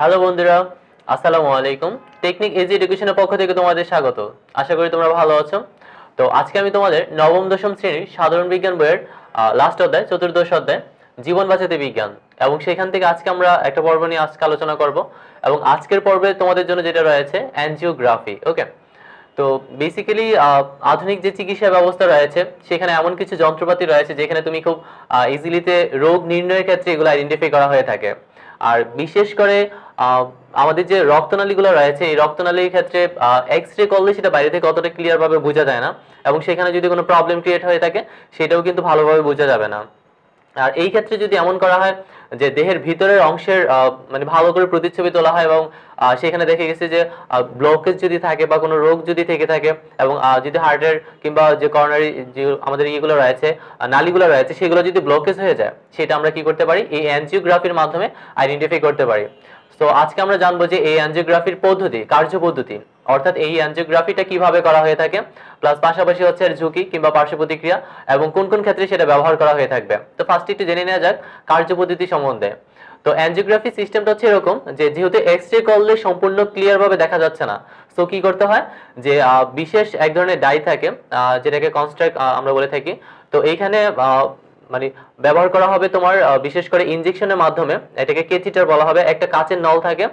hello বন্ধুরা আসসালামু আলাইকুম টেকনিক এজি এডুকেশনের পক্ষ থেকে তোমাদের স্বাগত আশা করি তোমরা ভালো আছো তো আজকে আমি তোমাদের নবম দশম শ্রেণীর সাধারণ বিজ্ঞান বইয়ের লাস্ট অধ্যায় চতুর্দশ অধ্যায় জীবন বাঁচাতে বিজ্ঞান এবং সেখান থেকে আজকে আমরা একটা পর্ব নিয়ে আজকে আলোচনা করব এবং আজকের পর্বে তোমাদের জন্য যেটা রয়েছে অ্যানজিওগ্রাফি ওকে তো বেসিক্যালি আধুনিক যে চিকিৎসা ব্যবস্থা রয়েছে সেখানে এমন কিছু যন্ত্রপাতি রয়েছে যেখানে তুমি খুব ইজিলিতে রোগ নির্ণয়ের ক্ষেত্রে এগুলো আইডেন্টিফাই করা হয়ে থাকে আর বিশেষ করে আমাদের যে রক্তনালীগুলো রয়েছে এই রক্তনালীর ক্ষেত্রে এক্স রে করলে সেটা বাইরে থেকে ক্লিয়ার ক্লিয়ারভাবে বোঝা যায় না এবং সেখানে যদি কোনো প্রবলেম ক্রিয়েট হয়ে থাকে সেটাও কিন্তু ভালোভাবে বোঝা যাবে না আর এই ক্ষেত্রে যদি এমন করা হয় যে দেহের ভিতরের অংশের মানে ভালো করে প্রতিচ্ছবি তোলা হয় এবং সেখানে দেখে গেছে যে ব্লকেজ যদি থাকে বা কোনো রোগ যদি থেকে থাকে এবং যদি হার্টের কিংবা যে করোনারি যে আমাদের ইয়েগুলো রয়েছে নালীগুলো রয়েছে সেগুলো যদি ব্লকেজ হয়ে যায় সেটা আমরা কি করতে পারি এই অ্যানজিওগ্রাফির মাধ্যমে আইডেন্টিফাই করতে পারি তো আজকে আমরা জানবো যে এই অ্যাঞ্জিওগ্রাফির পদ্ধতি কার্যপদ্ধতি অর্থাৎ এই অ্যাঞ্জিওগ্রাফিটা কিভাবে করা হয়ে থাকে প্লাস পাশাপাশি হচ্ছে এর ঝুঁকি কিংবা পার্শ্ব প্রতিক্রিয়া এবং কোন কোন ক্ষেত্রে সেটা ব্যবহার করা হয়ে থাকবে তো ফার্স্ট একটু জেনে নেওয়া যাক কার্যপদ্ধতি সম্বন্ধে তো অ্যাঞ্জিওগ্রাফি সিস্টেমটা হচ্ছে এরকম যে যেহেতু এক্স রে করলে সম্পূর্ণ ক্লিয়ার ভাবে দেখা যাচ্ছে না তো কি করতে হয় যে বিশেষ এক ধরনের ডাই থাকে যেটাকে কনস্ট্রাক্ট আমরা বলে থাকি তো এইখানে মানে ব্যবহার করা হবে তোমার বিশেষ করে ইঞ্জেকশনের মাধ্যমে এটাকে কেথিটার বলা হবে একটা কাঁচের নল থাকে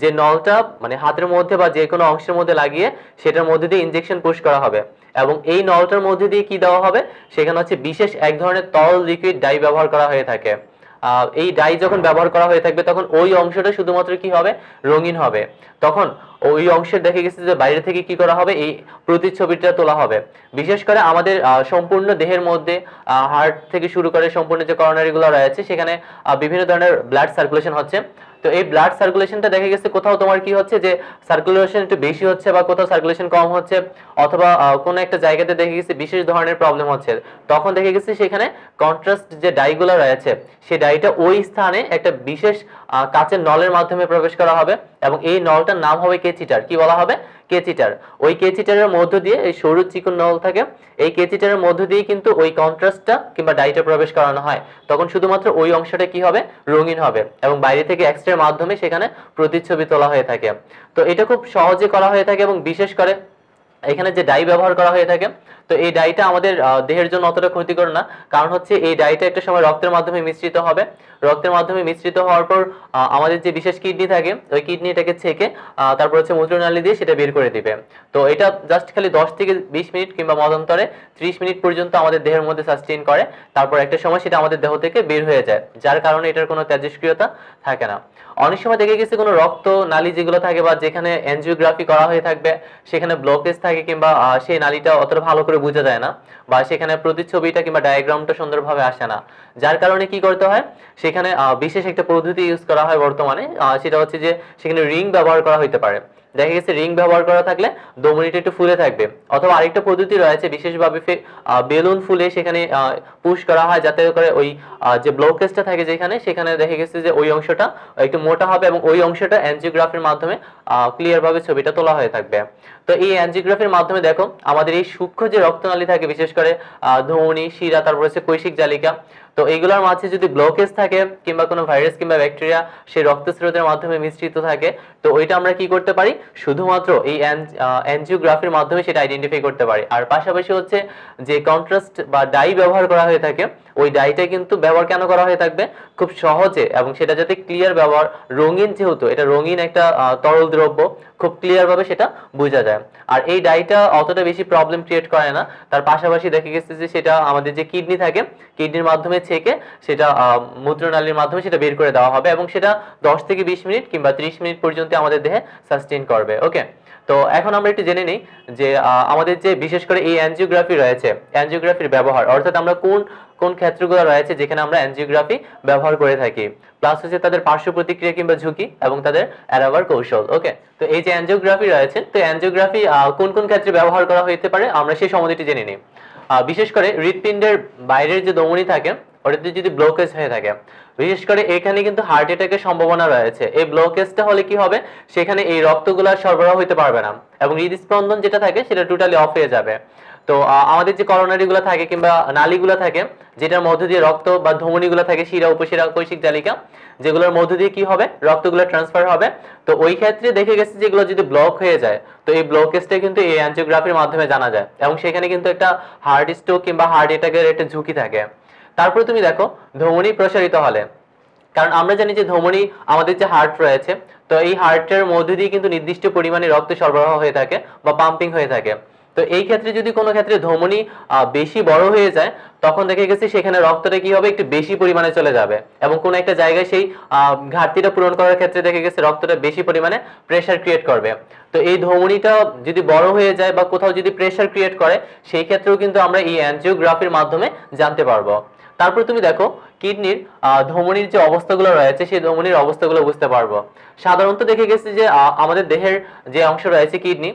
যে নলটা মানে হাতের মধ্যে বা যে কোনো অংশের মধ্যে লাগিয়ে সেটার মধ্যে দিয়ে ইঞ্জেকশন পুশ করা হবে এবং এই নলটার মধ্যে দিয়ে কি দেওয়া হবে সেখানে হচ্ছে বিশেষ এক ধরনের তরল লিকুইড ডাই ব্যবহার করা হয়ে থাকে এই ডাই যখন ব্যবহার করা হয়ে থাকবে তখন ওই অংশটা শুধুমাত্র কি হবে রঙিন হবে তখন ওই অংশের দেখে গেছে যে বাইরে থেকে কি করা হবে এই প্রতিচ্ছবিটা তোলা হবে বিশেষ করে আমাদের সম্পূর্ণ দেহের মধ্যে হার্ট থেকে শুরু করে সম্পূর্ণ যে করোনারিগুলো রয়েছে সেখানে বিভিন্ন ধরনের ব্লাড সার্কুলেশন হচ্ছে তো এই ব্লাড সার্কুলেশনটা দেখা গেছে কোথাও তোমার কি হচ্ছে যে সার্কুলেশন একটু বেশি হচ্ছে বা কোথাও সার্কুলেশন কম হচ্ছে অথবা কোনো একটা জায়গাতে দেখে গেছে বিশেষ ধরনের প্রবলেম হচ্ছে তখন দেখে গেছে সেখানে কন্ট্রাস্ট যে ডাইগুলো রয়েছে সেই ডাইটা ওই স্থানে একটা বিশেষ কাচের নলের মাধ্যমে প্রবেশ করা হবে এবং এই নলটার নাম হবে কেচিটার কি বলা হবে কেচিটার ওই কেচিটারের মধ্য দিয়ে এই সরু চিকন নল থাকে এই কেচিটারের মধ্য দিয়ে কিন্তু ওই কন্ট্রাস্টটা কিংবা ডাইটা প্রবেশ করানো হয় তখন শুধুমাত্র ওই অংশটা কি হবে রঙিন হবে এবং বাইরে থেকে এক্সরের মাধ্যমে সেখানে প্রতিচ্ছবি তোলা হয়ে থাকে তো এটা খুব সহজে করা হয়ে থাকে এবং বিশেষ করে এখানে যে ডাই ব্যবহার করা হয়ে থাকে তো এই ডাইটা আমাদের দেহের জন্য অতটা ক্ষতিকর না কারণ হচ্ছে এই ডাইটা একটা সময় রক্তের মাধ্যমে মিশ্রিত হবে রক্তের মাধ্যমে মিশ্রিত হওয়ার পর আমাদের যে বিশেষ কিডনি থাকে ওই কিডনিটাকে ছেঁকে তারপর হচ্ছে মূত্রনালী দিয়ে সেটা বের করে দিবে তো এটা জাস্ট খালি দশ থেকে বিশ মিনিট কিংবা মদন্তরে ত্রিশ মিনিট পর্যন্ত আমাদের দেহের মধ্যে সাস্টেন করে তারপর একটা সময় সেটা আমাদের দেহ থেকে বের হয়ে যায় যার কারণে এটার কোনো তেজস্ক্রিয়তা থাকে না অনেক সময় দেখে গেছি কোনো রক্ত নালী যেগুলো থাকে বা যেখানে এনজিওগ্রাফি করা হয়ে থাকবে সেখানে ব্লকেজ থাকে কিংবা সেই নালীটা অতটা ভালো করে বোঝা যায় না বা সেখানে প্রতিচ্ছবিটা কিংবা ডায়াগ্রামটা সুন্দরভাবে আসে না যার কারণে কি করতে হয় সেখানে বিশেষ একটা পদ্ধতি ইউজ করা হয় বর্তমানে সেটা হচ্ছে যে সেখানে রিং ব্যবহার করা হইতে পারে দেখা গেছে রিং ব্যবহার করা থাকলে দমনিটা একটু ফুলে থাকবে অথবা আরেকটা পদ্ধতি রয়েছে বিশেষভাবে বেলুন ফুলে সেখানে পুশ করা হয় যাতে করে ওই যে ব্লকেজটা থাকে যেখানে সেখানে দেখা গেছে যে ওই অংশটা একটু মোটা হবে এবং ওই অংশটা অ্যানজিওগ্রাফির মাধ্যমে ক্লিয়ারভাবে ছবিটা তোলা হয়ে থাকবে তো এই অ্যাঞ্জিওগ্রাফির মাধ্যমে দেখো আমাদের এই সূক্ষ্ম যে রক্তনালী থাকে বিশেষ করে ধমনী শিরা তারপর হচ্ছে কৈশিক জালিকা তো এইগুলোর মাঝে যদি ব্লকেজ থাকে কিংবা কোনো ভাইরাস কিংবা ব্যাকটেরিয়া সেই রক্তস্রোতের মাধ্যমে মিশ্রিত থাকে তো ওইটা আমরা কি করতে পারি শুধুমাত্র এই এনজিওগ্রাফির মাধ্যমে সেটা আইডেন্টিফাই করতে পারি আর পাশাপাশি হচ্ছে যে কন্ট্রাস্ট বা ডাই ব্যবহার করা হয়ে থাকে ওই ডাইটা কিন্তু ব্যবহার কেন করা হয়ে থাকবে খুব সহজে এবং সেটা যাতে ক্লিয়ার ব্যবহার রঙিন যেহেতু এটা রঙিন একটা তরল দ্রব্য খুব ক্লিয়ারভাবে সেটা বোঝা যায় আর এই ডাইটা অতটা বেশি প্রবলেম ক্রিয়েট করে না তার পাশাপাশি দেখা গেছে যে সেটা আমাদের যে কিডনি থাকে কিডনির মাধ্যমে ছেঁকে সেটা মূত্রনালীর মাধ্যমে সেটা বের করে দেওয়া হবে এবং সেটা দশ থেকে বিশ মিনিট কিংবা ত্রিশ মিনিট পর্যন্ত আমাদের দেহে সাস্টেন করবে ওকে তো এখন আমরা একটু জেনে নিই যে আমাদের যে বিশেষ করে এই অ্যাঞ্জিওগ্রাফি রয়েছে অ্যানজিওগ্রাফির ব্যবহার অর্থাৎ আমরা কোন কোন ক্ষেত্রগুলো রয়েছে যেখানে আমরা অ্যানজিওগ্রাফি ব্যবহার করে থাকি প্লাস হচ্ছে তাদের পার্শ্ব প্রতিক্রিয়া কিংবা ঝুঁকি এবং তাদের অ্যারাভার কৌশল ওকে তো এই যে অ্যানজিওগ্রাফি রয়েছে তো অ্যাঞ্জিওগ্রাফি কোন কোন ক্ষেত্রে ব্যবহার করা হইতে পারে আমরা সেই সম্বন্ধে জেনে নিই বিশেষ করে হৃৎপিণ্ডের বাইরের যে দমনী থাকে অর্থাৎ যদি ব্লকেজ হয়ে থাকে বিশেষ করে এখানে কিন্তু হার্ট অ্যাটাকের সম্ভাবনা রয়েছে এই ব্লকেজটা হলে কি হবে সেখানে এই রক্তগুলো সরবরাহ হতে পারবে না এবং হৃদস্পন্দন যেটা থাকে সেটা টোটালি অফ হয়ে যাবে তো আমাদের যে করোনারিগুলো থাকে কিংবা নালীগুলো থাকে যেটার মধ্য দিয়ে রক্ত বা ধমনিগুলো থাকে শিরা উপশিরা কৈশিক জালিকা যেগুলোর মধ্য দিয়ে কি হবে রক্তগুলো ট্রান্সফার হবে তো ওই ক্ষেত্রে দেখে গেছে যেগুলো যদি ব্লক হয়ে যায় তো এই ব্লকেজটা কিন্তু এই অ্যাঞ্জিওগ্রাফির মাধ্যমে জানা যায় এবং সেখানে কিন্তু একটা হার্ট স্ট্রোক কিংবা হার্ট অ্যাটাকের একটা ঝুঁকি থাকে তারপরে তুমি দেখো ধমনী প্রসারিত হলে কারণ আমরা জানি যে ধমনী আমাদের যে হার্ট রয়েছে তো এই হার্টের মধ্যে দিয়ে কিন্তু নির্দিষ্ট পরিমাণে রক্ত সরবরাহ হয়ে থাকে বা পাম্পিং হয়ে থাকে তো এই ক্ষেত্রে যদি কোনো ক্ষেত্রে ধমনী বেশি বড় হয়ে যায় তখন দেখে গেছে সেখানে রক্তটা কি হবে একটু বেশি পরিমাণে চলে যাবে এবং কোনো একটা জায়গায় সেই ঘাটতিটা পূরণ করার ক্ষেত্রে দেখে গেছে রক্তটা বেশি পরিমাণে প্রেশার ক্রিয়েট করবে তো এই ধমনীটা যদি বড় হয়ে যায় বা কোথাও যদি প্রেশার ক্রিয়েট করে সেই ক্ষেত্রেও কিন্তু আমরা এই অ্যানজিওগ্রাফির মাধ্যমে জানতে পারবো তারপরে তুমি দেখো কিডনির ধমনির যে অবস্থাগুলো রয়েছে সেই ধমনির অবস্থাগুলো বুঝতে পারবো সাধারণত দেখে গেছি যে আমাদের দেহের যে অংশ রয়েছে কিডনি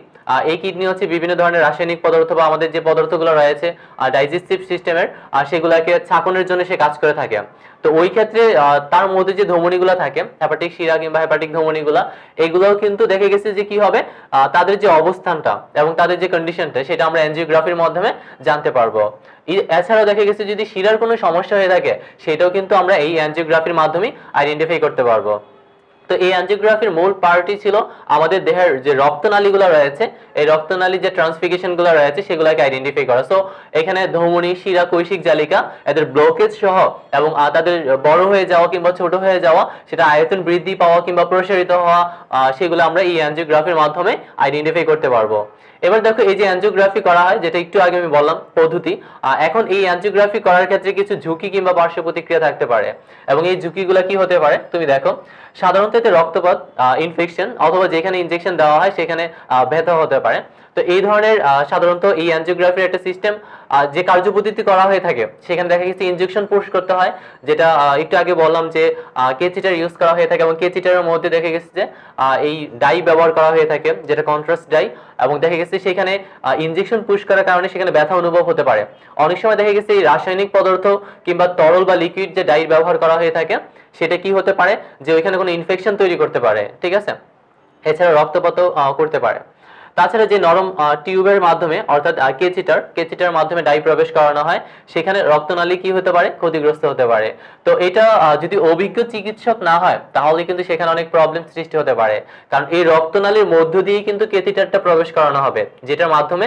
এই কিডনি হচ্ছে বিভিন্ন ধরনের রাসায়নিক পদার্থ বা আমাদের যে পদার্থগুলো রয়েছে ডাইজেস্টিভ সিস্টেমের সেগুলোকে ছাকনের জন্য সে কাজ করে থাকে তো ওই ক্ষেত্রে তার মধ্যে যে ধমনিগুলো থাকে হ্যাপাটিক শিরা কিংবা হ্যাপাটিক ধমনিগুলো এগুলোও কিন্তু দেখে গেছে যে কি হবে তাদের যে অবস্থানটা এবং তাদের যে কন্ডিশনটা সেটা আমরা এনজিওগ্রাফির মাধ্যমে জানতে পারবো এছাড়াও দেখে গেছে যদি শিরার কোনো সমস্যা হয়ে থাকে সেটাও কিন্তু আমরা এই এনজিওগ্রাফির মাধ্যমে আইডেন্টিফাই করতে পারবো তো এই অ্যাঞ্জিওগ্রাফির মূল পার্টি ছিল আমাদের দেহের যে রক্তনালীগুলো রয়েছে এই রক্তনালী যে ট্রান্সফিকেশনগুলো রয়েছে সেগুলোকে আইডেন্টিফাই করা সো এখানে ধমনি শিরা কৈশিক জালিকা এদের ব্লকেজ সহ এবং তাদের বড় হয়ে যাওয়া কিংবা ছোট হয়ে যাওয়া সেটা আয়তন বৃদ্ধি পাওয়া কিংবা প্রসারিত হওয়া সেগুলো আমরা এই অ্যাঞ্জিওগ্রাফির মাধ্যমে আইডেন্টিফাই করতে পারবো এবার দেখো এই যে অ্যাঞ্জিওগ্রাফি করা হয় যেটা একটু আগে আমি বললাম পদ্ধতি এখন এই অ্যাঞ্জিওগ্রাফি করার ক্ষেত্রে কিছু ঝুঁকি কিংবা পার্শ্ব প্রতিক্রিয়া থাকতে পারে এবং এই ঝুঁকিগুলো কি হতে পারে তুমি দেখো সাধারণত এতে রক্তপাত ইনফেকশন অথবা যেখানে ইনজেকশন দেওয়া হয় সেখানে ব্যথা হতে পারে তো এই ধরনের সাধারণত এই অ্যাঞ্জিওগ্রাফির একটা সিস্টেম যে কার্যপদ্ধতি করা হয়ে থাকে সেখানে দেখা গেছে ইনজেকশন পোস্ট করতে হয় যেটা একটু আগে বললাম যে কেচিটার ইউজ করা হয়ে থাকে এবং কেচিটারের মধ্যে দেখা গেছে যে এই ডাই ব্যবহার করা হয়ে থাকে যেটা কন্ট্রাস্ট ডাই এবং দেখা গেছে সেখানে ইনজেকশন পুশ করার কারণে সেখানে ব্যথা অনুভব হতে পারে অনেক সময় দেখা গেছে এই রাসায়নিক পদার্থ কিংবা তরল বা লিকুইড যে ডাই ব্যবহার করা হয়ে থাকে সেটা কি হতে পারে যে ওইখানে কোনো ইনফেকশন তৈরি করতে পারে ঠিক আছে এছাড়া রক্তপাতও করতে পারে তাছাড়া যে নরম টিউবের মাধ্যমে অর্থাৎ কেচিটার কেচিটার মাধ্যমে ডাই প্রবেশ করানো হয় সেখানে রক্তনালী কি হতে পারে ক্ষতিগ্রস্ত হতে পারে তো এটা যদি অভিজ্ঞ চিকিৎসক না হয় তাহলে কিন্তু সেখানে অনেক প্রবলেম সৃষ্টি হতে পারে কারণ এই রক্তনালীর মধ্য দিয়ে কিন্তু কেতিটারটা প্রবেশ করানো হবে যেটার মাধ্যমে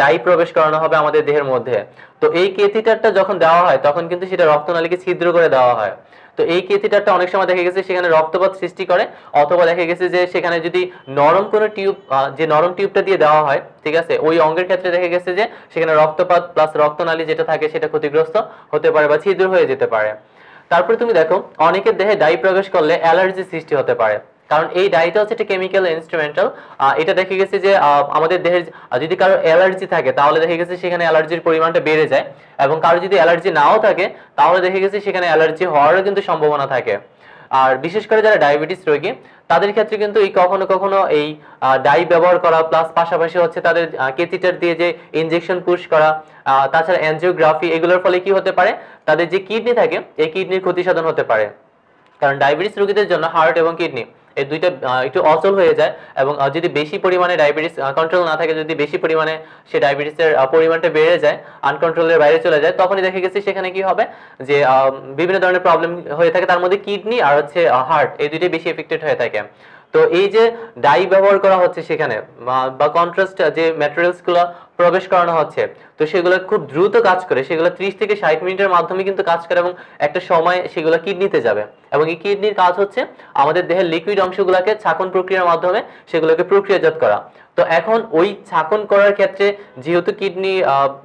ডাই প্রবেশ করানো হবে আমাদের দেহের মধ্যে তো এই কেতিটারটা যখন দেওয়া হয় তখন কিন্তু সেটা রক্তনালীকে ছিদ্র করে দেওয়া হয় তো এই কেথিটারটা অনেক সময় দেখা গেছে সেখানে রক্তপাত সৃষ্টি করে অথবা দেখা গেছে যে সেখানে যদি নরম কোনো টিউব যে নরম টিউবটা দিয়ে দেওয়া হয় ঠিক আছে ওই অঙ্গের ক্ষেত্রে দেখা গেছে যে সেখানে রক্তপাত প্লাস রক্তনালী যেটা থাকে সেটা ক্ষতিগ্রস্ত হতে পারে বা ছিদ্র হয়ে যেতে পারে তারপরে তুমি দেখো অনেকের দেহে ডাই প্রবেশ করলে অ্যালার্জি সৃষ্টি হতে পারে কারণ এই ডায়েটা হচ্ছে একটা কেমিক্যাল ইনস্ট্রুমেন্টাল এটা দেখে গেছে যে আমাদের দেহের যদি কারো অ্যালার্জি থাকে তাহলে দেখে গেছে সেখানে অ্যালার্জির পরিমাণটা বেড়ে যায় এবং কারো যদি অ্যালার্জি নাও থাকে তাহলে দেখে গেছে সেখানে অ্যালার্জি হওয়ারও কিন্তু সম্ভাবনা থাকে আর বিশেষ করে যারা ডায়াবেটিস রোগী তাদের ক্ষেত্রে কিন্তু এই কখনো কখনো এই ডাই ব্যবহার করা প্লাস পাশাপাশি হচ্ছে তাদের কেথিটার দিয়ে যে ইনজেকশন পুশ করা তাছাড়া অ্যানজিওগ্রাফি এগুলোর ফলে কি হতে পারে তাদের যে কিডনি থাকে এই কিডনির ক্ষতি সাধন হতে পারে কারণ ডায়াবেটিস রোগীদের জন্য হার্ট এবং কিডনি এই দুইটা একটু অচল হয়ে যায় এবং যদি বেশি পরিমাণে ডায়াবেটিস কন্ট্রোল না থাকে যদি বেশি পরিমাণে সে ডায়াবেটিসের পরিমাণটা বেড়ে যায় আনকন্ট্রোলের বাইরে চলে যায় তখনই দেখা গেছে সেখানে কি হবে যে বিভিন্ন ধরনের প্রবলেম হয়ে থাকে তার মধ্যে কিডনি আর হচ্ছে হার্ট এই দুইটাই বেশি এফেক্টেড হয়ে থাকে তো এই যে ডাই ব্যবহার করা হচ্ছে সেখানে বা কন্ট্রাস্ট যে ম্যাটেরিয়ালসগুলো প্রবেশ করানো হচ্ছে তো সেগুলো খুব দ্রুত কাজ করে সেগুলো ত্রিশ থেকে ষাট মিনিটের মাধ্যমে কিন্তু কাজ করে এবং একটা সময় সেগুলো কিডনিতে যাবে এবং এই কিডনির কাজ হচ্ছে আমাদের দেহের লিকুইড অংশগুলোকে ছাকন প্রক্রিয়ার মাধ্যমে সেগুলোকে প্রক্রিয়াজাত করা তো এখন ওই ছাকন করার ক্ষেত্রে যেহেতু কিডনি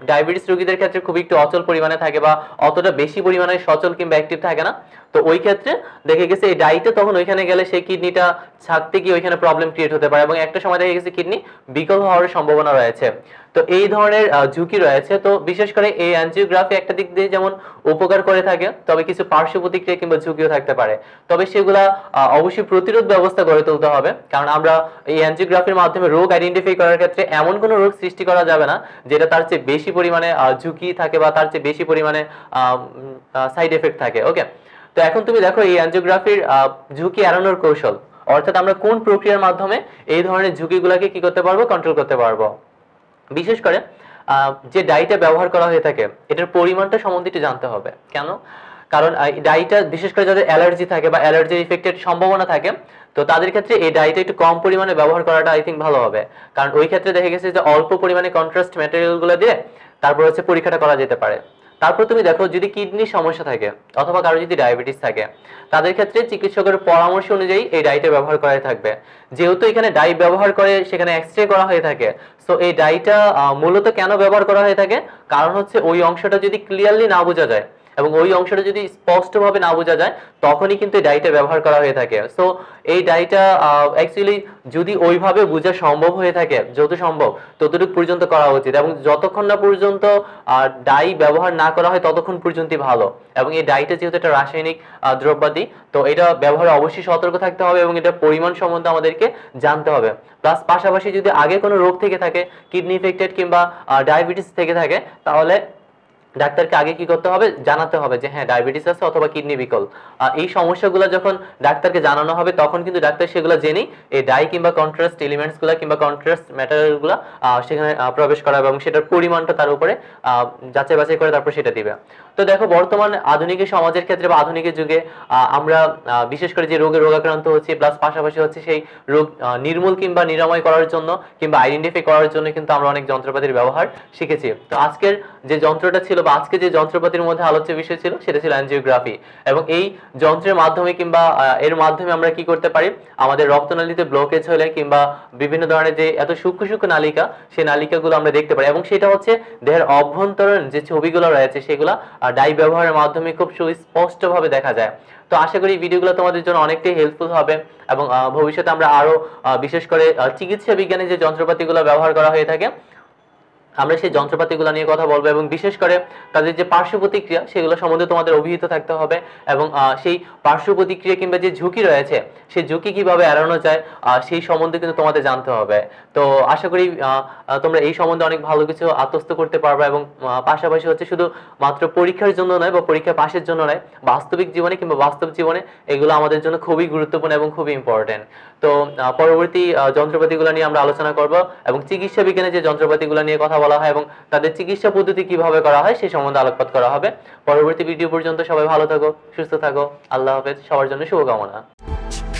ডায়াবেটিস রোগীদের ক্ষেত্রে খুব একটু অচল পরিমাণে থাকে বা অতটা বেশি পরিমাণে সচল কিংবা অ্যাক্টিভ থাকে না তো ওই ক্ষেত্রে দেখে গেছে এই ডাইটে তখন ওইখানে গেলে সেই কিডনিটা ছাকতে গিয়ে ওইখানে প্রবলেম ক্রিয়েট হতে পারে এবং একটা সময় দেখে গেছে কিডনি বিকল হওয়ার সম্ভাবনা রয়েছে তো এই ধরনের ঝুঁকি রয়েছে তো বিশেষ করে এই অ্যাঞ্জিওগ্রাফি একটা দিক দিয়ে যেমন উপকার করে থাকে তবে কিছু পার্শ্ব প্রতিক্রিয়া কিংবা ঝুঁকিও থাকতে পারে তবে সেগুলা অবশ্যই প্রতিরোধ ব্যবস্থা গড়ে তুলতে হবে কারণ আমরা এই অ্যাঞ্জিওগ্রাফির মাধ্যমে রোগ আইডেন্টিফাই করার ক্ষেত্রে এমন কোনো রোগ সৃষ্টি করা যাবে না যেটা তার চেয়ে বেশি পরিমাণে ঝুঁকি থাকে বা তার চেয়ে বেশি পরিমাণে সাইড এফেক্ট থাকে ওকে তো এখন তুমি দেখো এই অ্যাঞ্জিওগ্রাফির ঝুঁকি এড়ানোর কৌশল অর্থাৎ আমরা কোন প্রক্রিয়ার মাধ্যমে এই ধরনের ঝুঁকিগুলোকে কি করতে পারবো কন্ট্রোল করতে পারবো বিশেষ করে যে ডাইটা ব্যবহার করা হয়ে থাকে এটার পরিমাণটা সম্বন্ধে একটু জানতে হবে কেন কারণ ডাইটা বিশেষ করে যাদের অ্যালার্জি থাকে বা অ্যালার্জির ইফেক্টের সম্ভাবনা থাকে তো তাদের ক্ষেত্রে এই ডাইটা একটু কম পরিমাণে ব্যবহার করাটা আই থিঙ্ক ভালো হবে কারণ ওই ক্ষেত্রে দেখা গেছে যে অল্প পরিমাণে কন্ট্রাস্ট ম্যাটেরিয়ালগুলো দিয়ে তারপর হচ্ছে পরীক্ষাটা করা যেতে পারে তারপর তুমি দেখো যদি কিডনির সমস্যা থাকে অথবা কারো যদি ডায়াবেটিস থাকে তাদের ক্ষেত্রে চিকিৎসকের পরামর্শ অনুযায়ী এই ডাইটা ব্যবহার করা থাকবে যেহেতু এখানে ডাই ব্যবহার করে সেখানে এক্সরে করা হয়ে থাকে সো এই ডাইটা মূলত কেন ব্যবহার করা হয়ে থাকে কারণ হচ্ছে ওই অংশটা যদি ক্লিয়ারলি না বোঝা যায় এবং ওই অংশটা যদি স্পষ্টভাবে না বোঝা যায় তখনই কিন্তু এই ডাইটা ব্যবহার করা হয়ে থাকে সো এই ডাইটা অ্যাকচুয়ালি যদি ওইভাবে বোঝা সম্ভব হয়ে থাকে যত সম্ভব ততটুকু পর্যন্ত করা উচিত এবং যতক্ষণ না পর্যন্ত ডাই ব্যবহার না করা হয় ততক্ষণ পর্যন্তই ভালো এবং এই ডাইটা যেহেতু একটা রাসায়নিক দ্রব্যাদি তো এটা ব্যবহারে অবশ্যই সতর্ক থাকতে হবে এবং এটা পরিমাণ সম্বন্ধে আমাদেরকে জানতে হবে প্লাস পাশাপাশি যদি আগে কোনো রোগ থেকে থাকে কিডনি ইনফেক্টেড কিংবা ডায়াবেটিস থেকে থাকে তাহলে ডাক্তারকে আগে কি করতে হবে জানাতে হবে যে হ্যাঁ ডায়াবেটিস আছে অথবা কিডনি বিকল এই সমস্যাগুলো যখন ডাক্তারকে জানানো হবে তখন কিন্তু ডাক্তার সেগুলো জেনেই এই ডাই কিংবা কন্ট্রাস্ট এলিমেন্টসগুলো কিংবা কন্ট্রাস্ট ম্যাটারিয়ালগুলো সেখানে প্রবেশ করা এবং সেটার পরিমাণটা তার উপরে যাচাই বাছাই করে তারপর সেটা দিবে তো দেখো বর্তমান আধুনিক সমাজের ক্ষেত্রে বা আধুনিক যুগে আমরা বিশেষ করে যে রোগে রোগাক্রান্ত হচ্ছে প্লাস পাশাপাশি হচ্ছে সেই রোগ নির্মূল কিংবা নিরাময় করার জন্য কিংবা আইডেন্টিফাই করার জন্য কিন্তু আমরা অনেক যন্ত্রপাতির ব্যবহার শিখেছি তো আজকের যে যন্ত্রটা ছিল বা আজকে যে যন্ত্রপাতির মধ্যে আলোচ্য বিষয় ছিল সেটা ছিল অ্যাঞ্জিওগ্রাফি এবং এই যন্ত্রের মাধ্যমে কিংবা এর মাধ্যমে আমরা কি করতে পারি আমাদের রক্তনালীতে ব্লকেজ হলে কিংবা বিভিন্ন ধরনের যে এত সূক্ষ্ম সূক্ষ্ম নালিকা সেই নালিকাগুলো আমরা দেখতে পারি এবং সেটা হচ্ছে দেহের অভ্যন্তরীণ যে ছবিগুলো রয়েছে সেগুলো ডাই ব্যবহারের মাধ্যমে খুব সুস্পষ্টভাবে দেখা যায় তো আশা করি ভিডিওগুলো তোমাদের জন্য অনেকটাই হেল্পফুল হবে এবং ভবিষ্যতে আমরা আরো বিশেষ করে চিকিৎসা বিজ্ঞানে যে যন্ত্রপাতিগুলো ব্যবহার করা হয়ে থাকে আমরা সেই যন্ত্রপাতিগুলো নিয়ে কথা বলবো এবং বিশেষ করে তাদের যে পার্শ্ব প্রতিক্রিয়া সেগুলো সম্বন্ধে তোমাদের অভিহিত থাকতে হবে এবং সেই পার্শ্ব প্রতিক্রিয়া কিংবা যে ঝুঁকি রয়েছে সেই ঝুঁকি কিভাবে এড়ানো যায় সেই সম্বন্ধে কিন্তু তোমাদের জানতে হবে তো আশা করি তোমরা এই সম্বন্ধে অনেক ভালো কিছু আত্মস্থ করতে পারবে এবং পাশাপাশি হচ্ছে শুধু মাত্র পরীক্ষার জন্য নয় বা পরীক্ষা পাশের জন্য নয় বাস্তবিক জীবনে কিংবা বাস্তব জীবনে এগুলো আমাদের জন্য খুবই গুরুত্বপূর্ণ এবং খুবই ইম্পর্টেন্ট তো পরবর্তী যন্ত্রপাতিগুলো নিয়ে আমরা আলোচনা করব এবং চিকিৎসা বিজ্ঞানে যে যন্ত্রপাতিগুলো নিয়ে কথা বলা হয় এবং তাদের চিকিৎসা পদ্ধতি কিভাবে করা হয় সে সম্বন্ধে আলোকপাত করা হবে পরবর্তী ভিডিও পর্যন্ত সবাই ভালো থাকো সুস্থ থাকো আল্লাহ হাফেজ সবার জন্য শুভকামনা